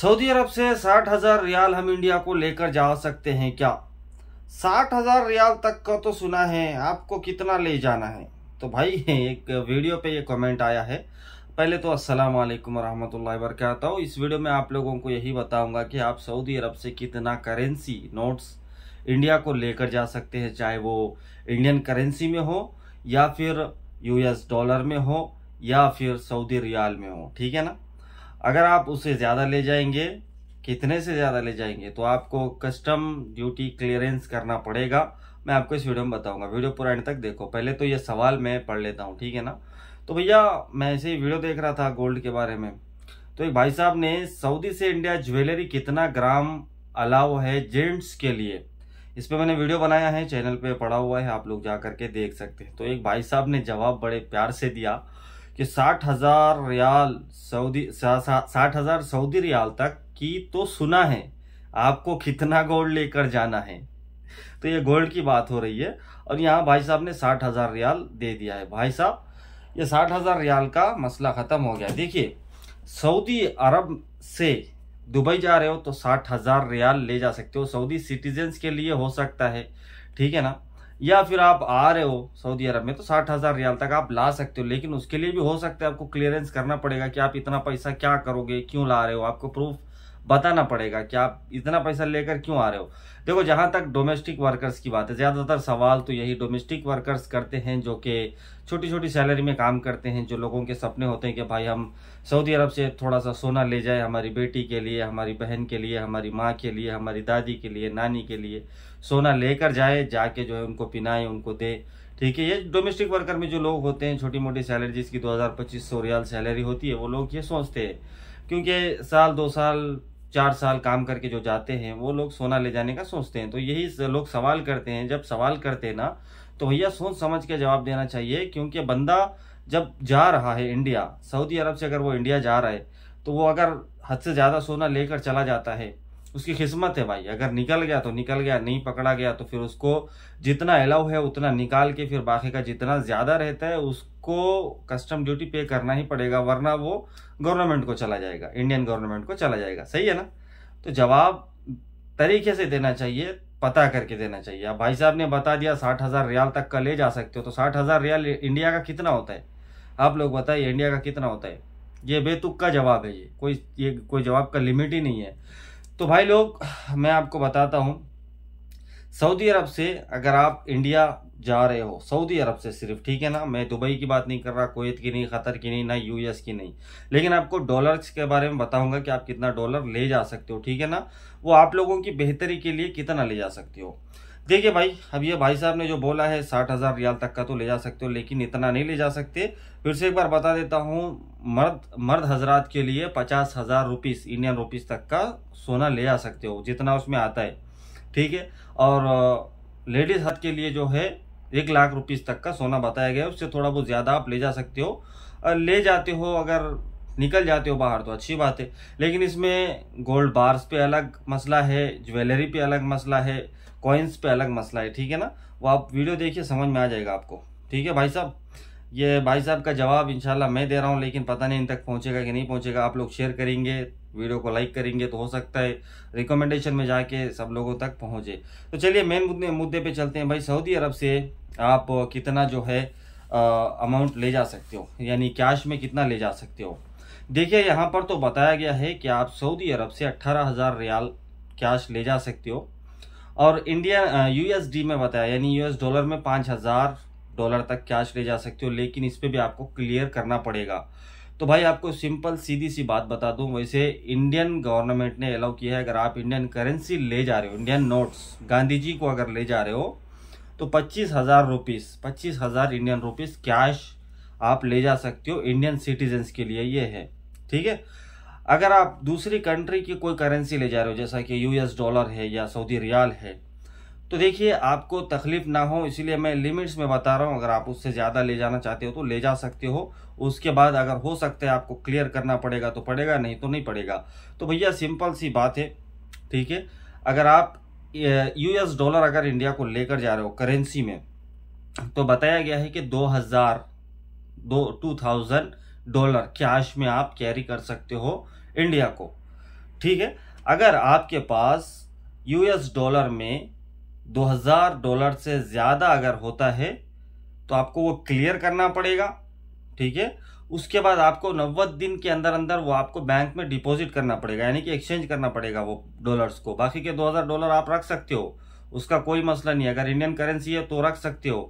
Saudi अरब से साठ हजार रियाल हम इंडिया को लेकर जा सकते हैं क्या साठ हजार रियाल तक का तो सुना है आपको कितना ले जाना है तो भाई एक वीडियो पे ये कमेंट आया है पहले तो अस्सलाम वालेकुम रहमतुल्लाहि वरकत इस वीडियो में आप लोगों को यही बताऊंगा कि आप सऊदी अरब से कितना करेंसी नोट्स इंडिया को लेकर जा सकते हैं चाहे वो इंडियन करेंसी में हो या फिर यूएस डॉलर में हो या फिर सऊदी रियाल में हो ठीक है ना अगर आप उसे ज़्यादा ले जाएंगे कितने से ज़्यादा ले जाएंगे तो आपको कस्टम ड्यूटी क्लियरेंस करना पड़ेगा मैं आपको इस वीडियो में बताऊंगा वीडियो पूरा एंड तक देखो पहले तो ये सवाल मैं पढ़ लेता हूँ ठीक है ना तो भैया मैं ऐसे ही वीडियो देख रहा था गोल्ड के बारे में तो एक भाई साहब ने सऊदी से इंडिया ज्वेलरी कितना ग्राम अलाव है जेंट्स के लिए इस पर मैंने वीडियो बनाया है चैनल पर पड़ा हुआ है आप लोग जा करके देख सकते हैं तो एक भाई साहब ने जवाब बड़े प्यार से दिया कि साठ हजार रियाल सऊदी साठ हजार सऊदी रियाल तक की तो सुना है आपको कितना गोल्ड लेकर जाना है तो ये गोल्ड की बात हो रही है और यहाँ भाई साहब ने साठ हजार रियाल दे दिया है भाई साहब ये साठ हजार रियाल का मसला ख़त्म हो गया देखिए सऊदी अरब से दुबई जा रहे हो तो साठ हजार रियाल ले जा सकते हो सऊदी सिटीजन्स के लिए हो सकता है ठीक है ना या फिर आप आ रहे हो सऊदी अरब में तो साठ हजार रियाल तक आप ला सकते हो लेकिन उसके लिए भी हो सकता है आपको क्लियरेंस करना पड़ेगा कि आप इतना पैसा क्या करोगे क्यों ला रहे हो आपको प्रूफ बताना पड़ेगा कि आप इतना पैसा लेकर क्यों आ रहे हो देखो जहाँ तक डोमेस्टिक वर्कर्स की बात है ज़्यादातर सवाल तो यही डोमेस्टिक वर्कर्स करते हैं जो कि छोटी छोटी सैलरी में काम करते हैं जो लोगों के सपने होते हैं कि भाई हम सऊदी अरब से थोड़ा सा सोना ले जाए हमारी बेटी के लिए हमारी बहन के लिए हमारी माँ के लिए हमारी दादी के लिए नानी के लिए सोना लेकर जाए जाके जो है उनको पिनाए उनको दे ठीक है ये डोमेस्टिक वर्कर में जो लोग होते हैं छोटी मोटी सैलरी जिसकी दो हज़ार पच्चीस सौ रियाल सैलरी होती है वो लोग ये सोचते हैं क्योंकि साल दो साल चार साल काम करके जो जाते हैं वो लोग सोना ले जाने का सोचते हैं तो यही लोग सवाल करते हैं जब सवाल करते हैं ना तो भैया सोच समझ के जवाब देना चाहिए क्योंकि बंदा जब जा रहा है इंडिया सऊदी अरब से अगर वो इंडिया जा रहा है तो वो अगर हद से ज़्यादा सोना लेकर चला जाता है उसकी खिस्मत है भाई अगर निकल गया तो निकल गया नहीं पकड़ा गया तो फिर उसको जितना अलाउ है उतना निकाल के फिर बाकी का जितना ज़्यादा रहता है उसको कस्टम ड्यूटी पे करना ही पड़ेगा वरना वो गवर्नमेंट को चला जाएगा इंडियन गवर्नमेंट को चला जाएगा सही है ना तो जवाब तरीके से देना चाहिए पता करके देना चाहिए अब भाई साहब ने बता दिया साठ हज़ार रियाल तक का ले जा सकते हो तो साठ हज़ार रियाल इंडिया का कितना होता है आप लोग बताइए इंडिया का कितना होता है ये बेतुक का जवाब है ये कोई ये कोई जवाब का लिमिट ही नहीं है तो भाई लोग मैं आपको बताता हूँ सऊदी अरब से अगर आप इंडिया जा रहे हो सऊदी अरब से सिर्फ ठीक है ना मैं दुबई की बात नहीं कर रहा कोयत की नहीं ख़तर की नहीं ना यूएस की नहीं लेकिन आपको डॉलर्स के बारे में बताऊंगा कि आप कितना डॉलर ले जा सकते हो ठीक है ना वो आप लोगों की बेहतरी के लिए कितना ले जा सकते हो देखिए भाई अब ये भाई साहब ने जो बोला है साठ हज़ार रियाल तक का तो ले जा सकते हो लेकिन इतना नहीं ले जा सकते फिर से एक बार बता देता हूँ मर्द मर्द हजरात के लिए पचास हज़ार रुपीस इंडियन रुपीस तक का सोना ले जा सकते हो जितना उसमें आता है ठीक है और लेडीज़ हद के लिए जो है एक लाख रुपीज़ तक का सोना बताया गया है उससे थोड़ा बहुत ज़्यादा आप ले जा सकते हो ले जाते हो अगर निकल जाते हो बाहर तो अच्छी बात है लेकिन इसमें गोल्ड बार्स पे अलग मसला है ज्वेलरी पे अलग मसला है कॉइन्स पे अलग मसला है ठीक है ना वो आप वीडियो देखिए समझ में आ जाएगा आपको ठीक है भाई साहब ये भाई साहब का जवाब इंशाल्लाह मैं दे रहा हूँ लेकिन पता नहीं इन तक पहुँचेगा कि नहीं पहुँचेगा आप लोग शेयर करेंगे वीडियो को लाइक करेंगे तो हो सकता है रिकमेंडेशन में जाके सब लोगों तक पहुँचे तो चलिए मेन मुद्दे मुद्दे पर चलते हैं भाई सऊदी अरब से आप कितना जो है अमाउंट ले जा सकते हो यानी कैश में कितना ले जा सकते हो देखिए यहाँ पर तो बताया गया है कि आप सऊदी अरब से अट्ठारह हज़ार रियाल कैश ले जा सकते हो और इंडिया यूएसडी में बताया यानी यूएस डॉलर में पाँच हज़ार डॉलर तक कैश ले जा सकते हो लेकिन इस पर भी आपको क्लियर करना पड़ेगा तो भाई आपको सिंपल सीधी सी बात बता दूँ वैसे इंडियन गवर्नमेंट ने अलाउ किया है अगर आप इंडियन करेंसी ले जा रहे हो इंडियन नोट्स गांधी जी को अगर ले जा रहे हो तो पच्चीस हज़ार रुपीज़ पच्चीस हज़ार इंडियन रुपीज़ कैश आप ले जा सकते हो इंडियन सिटीजन्स के लिए ये है ठीक है अगर आप दूसरी कंट्री की कोई करेंसी ले जा रहे हो जैसा कि यूएस डॉलर है या सऊदी रियाल है तो देखिए आपको तकलीफ ना हो इसलिए मैं लिमिट्स में बता रहा हूँ अगर आप उससे ज़्यादा ले जाना चाहते हो तो ले जा सकते हो उसके बाद अगर हो सकता है आपको क्लियर करना पड़ेगा तो पड़ेगा नहीं तो नहीं पड़ेगा तो भैया सिंपल सी बात है ठीक है अगर आप यूएस डॉलर अगर इंडिया को लेकर जा रहे हो करेंसी में तो बताया गया है कि दो हज़ार दो टू थाउजेंड डॉलर कैश में आप कैरी कर सकते हो इंडिया को ठीक है अगर आपके पास यूएस डॉलर में 2000 डॉलर से ज़्यादा अगर होता है तो आपको वो क्लियर करना पड़ेगा ठीक है उसके बाद आपको नब्बे दिन के अंदर अंदर वो आपको बैंक में डिपॉजिट करना पड़ेगा यानी कि एक्सचेंज करना पड़ेगा वो डॉलर्स को बाकी के 2000 डॉलर आप रख सकते हो उसका कोई मसला नहीं अगर इंडियन करेंसी है तो रख सकते हो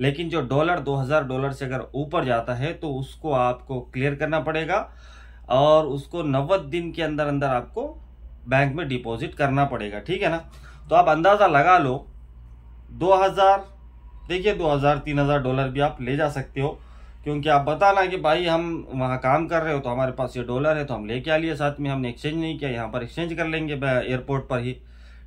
लेकिन जो डॉलर 2000 डॉलर से अगर ऊपर जाता है तो उसको आपको क्लियर करना पड़ेगा और उसको नब्बे दिन के अंदर अंदर आपको बैंक में डिपॉजिट करना पड़ेगा ठीक है ना तो आप अंदाज़ा लगा लो 2000 देखिए 2000 3000 डॉलर भी आप ले जा सकते हो क्योंकि आप बताना कि भाई हम वहाँ काम कर रहे हो तो हमारे पास ये डॉलर है तो हम के आ लिए साथ में हमने एक्सचेंज नहीं किया यहाँ पर एक्सचेंज कर लेंगे एयरपोर्ट पर ही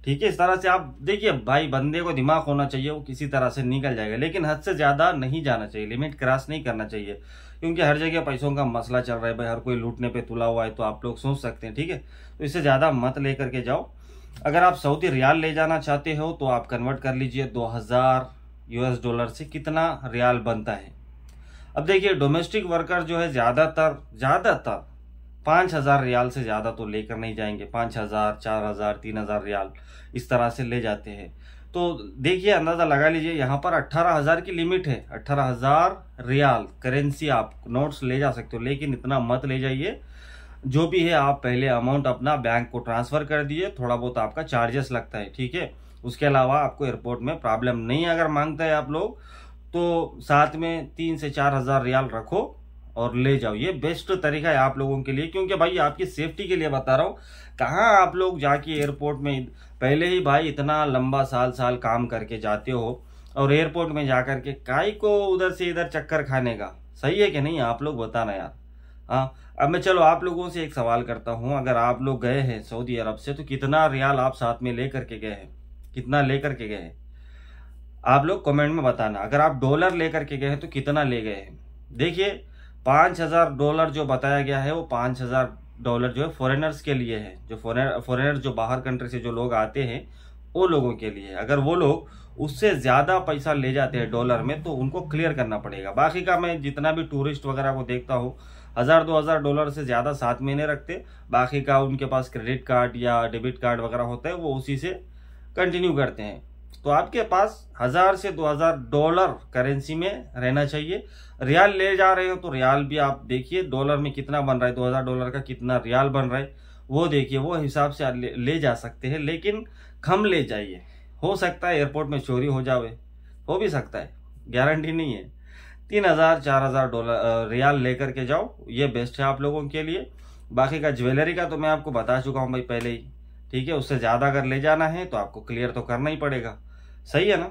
ठीक है इस तरह से आप देखिए भाई बंदे को दिमाग होना चाहिए वो किसी तरह से निकल जाएगा लेकिन हद से ज़्यादा नहीं जाना चाहिए लिमिट क्रॉस नहीं करना चाहिए क्योंकि हर जगह पैसों का मसला चल रहा है भाई हर कोई लूटने पे तुला हुआ है तो आप लोग सोच सकते हैं ठीक है तो इससे ज़्यादा मत ले करके जाओ अगर आप सऊदी रियाल ले जाना चाहते हो तो आप कन्वर्ट कर लीजिए दो हज़ार यूएस डॉलर से कितना रियाल बनता है अब देखिए डोमेस्टिक वर्कर जो है ज़्यादातर ज़्यादातर पाँच हज़ार रियाल से ज़्यादा तो लेकर नहीं जाएंगे पाँच हज़ार चार हज़ार तीन हज़ार रियाल इस तरह से ले जाते हैं तो देखिए अंदाज़ा लगा लीजिए यहाँ पर अट्ठारह हज़ार की लिमिट है अट्ठारह हज़ार रियाल करेंसी आप नोट्स ले जा सकते हो लेकिन इतना मत ले जाइए जो भी है आप पहले अमाउंट अपना बैंक को ट्रांसफ़र कर दीजिए थोड़ा बहुत आपका चार्जेस लगता है ठीक है उसके अलावा आपको एयरपोर्ट में प्रॉब्लम नहीं अगर मांगता है आप लोग तो साथ में तीन से चार हज़ार रियाल रखो और ले जाओ ये बेस्ट तरीका है आप लोगों के लिए क्योंकि भाई आपकी सेफ्टी के लिए बता रहा हूँ कहाँ आप लोग जाके एयरपोर्ट में पहले ही भाई इतना लंबा साल साल काम करके जाते हो और एयरपोर्ट में जा के काई को उधर से इधर चक्कर खाने का सही है कि नहीं आप लोग बताना यार हाँ अब मैं चलो आप लोगों से एक सवाल करता हूँ अगर आप लोग गए हैं सऊदी अरब से तो कितना रियाल आप साथ में ले करके गए हैं कितना ले करके गए हैं आप लोग कमेंट में बताना अगर आप डॉलर ले करके गए हैं तो कितना ले गए हैं देखिए पाँच हज़ार डॉलर जो बताया गया है वो पाँच हज़ार डॉलर जो है फॉरेनर्स के लिए है जो फॉरेनर फॉरेनर जो बाहर कंट्री से जो लोग आते हैं वो लोगों के लिए अगर वो लोग उससे ज़्यादा पैसा ले जाते हैं डॉलर में तो उनको क्लियर करना पड़ेगा बाकी का मैं जितना भी टूरिस्ट वगैरह को देखता हूँ हज़ार दो हज़ार डॉलर से ज़्यादा साथ में नहीं रखते बाकी का उनके पास क्रेडिट कार्ड या डेबिट कार्ड वगैरह होता है वो उसी से कंटिन्यू करते हैं तो आपके पास हज़ार से दो हज़ार डॉलर करेंसी में रहना चाहिए रियाल ले जा रहे हो तो रियाल भी आप देखिए डॉलर में कितना बन रहा है दो हज़ार डॉलर का कितना रियाल बन रहा है वो देखिए वो हिसाब से ले, ले जा सकते हैं लेकिन कम ले जाइए हो सकता है एयरपोर्ट में चोरी हो जावे हो भी सकता है गारंटी नहीं है तीन हज़ार चार हज़ार डॉलर रियाल लेकर के जाओ ये बेस्ट है आप लोगों के लिए बाकी का ज्वेलरी का तो मैं आपको बता चुका हूँ भाई पहले ही ठीक है उससे ज़्यादा अगर ले जाना है तो आपको क्लियर तो करना ही पड़ेगा सही है ना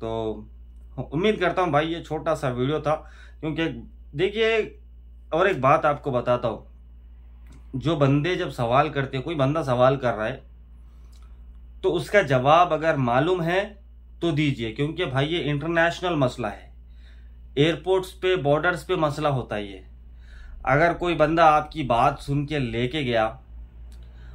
तो उम्मीद करता हूँ भाई ये छोटा सा वीडियो था क्योंकि देखिए और एक बात आपको बताता हूँ जो बंदे जब सवाल करते हैं कोई बंदा सवाल कर रहा है तो उसका जवाब अगर मालूम है तो दीजिए क्योंकि भाई ये इंटरनेशनल मसला है एयरपोर्ट्स पे बॉर्डर्स पे मसला होता ही है अगर कोई बंदा आपकी बात सुन के लेके गया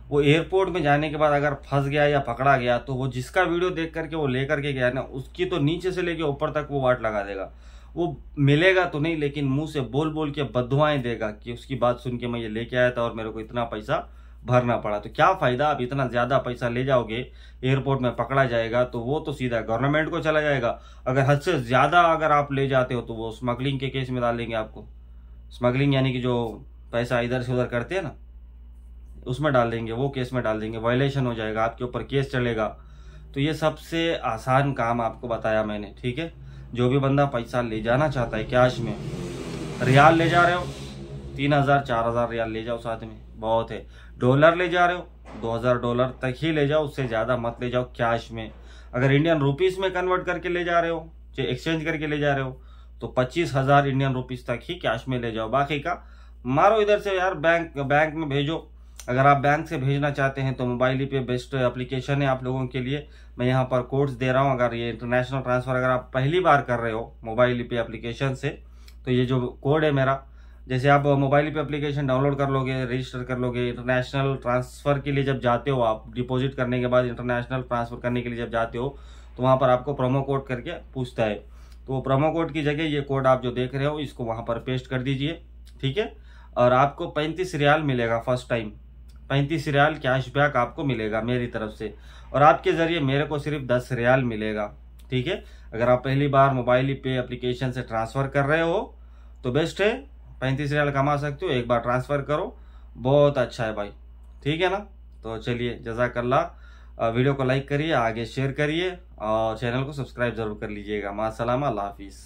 वो एयरपोर्ट में जाने के बाद अगर फंस गया या पकड़ा गया तो वो जिसका वीडियो देख करके वो लेकर के गया ना उसकी तो नीचे से लेके ऊपर तक वो वाट लगा देगा वो मिलेगा तो नहीं लेकिन मुंह से बोल बोल के बदवाएं देगा कि उसकी बात सुन के मैं ये लेके आया था और मेरे को इतना पैसा भरना पड़ा तो क्या फ़ायदा आप इतना ज़्यादा पैसा ले जाओगे एयरपोर्ट में पकड़ा जाएगा तो वो तो सीधा गवर्नमेंट को चला जाएगा अगर हद से ज़्यादा अगर आप ले जाते हो तो वो स्मगलिंग के केस में डालेंगे आपको स्मगलिंग यानी कि जो पैसा इधर से उधर करते हैं ना उसमें डाल देंगे वो केस में डाल देंगे वायलेशन हो जाएगा आपके ऊपर केस चलेगा तो ये सबसे आसान काम आपको बताया मैंने ठीक है जो भी बंदा पैसा ले जाना चाहता है कैश में रियाल ले जा रहे हो तीन हज़ार चार हज़ार रियाल ले जाओ साथ में बहुत है डॉलर ले जा रहे हो दो हज़ार डॉलर तक ही ले जाओ उससे ज़्यादा मत ले जाओ कैश में अगर इंडियन रुपीज़ में कन्वर्ट करके ले जा रहे हो चाहे एक्सचेंज करके ले जा रहे हो तो पच्चीस हज़ार इंडियन रुपीज़ तक ही कैश में ले जाओ बाकी का मारो इधर से यार बैंक बैंक में भेजो अगर आप बैंक से भेजना चाहते हैं तो मोबाइल ही पे बेस्ट एप्लीकेशन है आप लोगों के लिए मैं यहाँ पर कोड्स दे रहा हूँ अगर ये इंटरनेशनल ट्रांसफ़र अगर आप पहली बार कर रहे हो मोबाइल पे एप्लीकेशन से तो ये जो कोड है मेरा जैसे आप मोबाइल पे एप्लीकेशन डाउनलोड कर लोगे रजिस्टर कर लोगे इंटरनेशनल ट्रांसफ़र के लिए जब जाते हो आप डिपोज़िट करने के बाद इंटरनेशनल ट्रांसफ़र करने के लिए जब जाते हो तो वहाँ पर आपको प्रोमो कोड करके पूछता है तो प्रोमो कोड की जगह ये कोड आप जो देख रहे हो इसको वहाँ पर पेस्ट कर दीजिए ठीक है और आपको पैंतीस रियाल मिलेगा फर्स्ट टाइम पैंतीस रियाल कैशबैक आपको मिलेगा मेरी तरफ से और आपके ज़रिए मेरे को सिर्फ दस रियाल मिलेगा ठीक है अगर आप पहली बार मोबाइल पे अप्लीकेशन से ट्रांसफ़र कर रहे हो तो बेस्ट है पैंतीस रियाल कमा सकते हो एक बार ट्रांसफ़र करो बहुत अच्छा है भाई ठीक है ना तो चलिए जजाकल्ला वीडियो को लाइक करिए आगे शेयर करिए और चैनल को सब्सक्राइब ज़रूर कर लीजिएगा माँ सलामा हाफिज़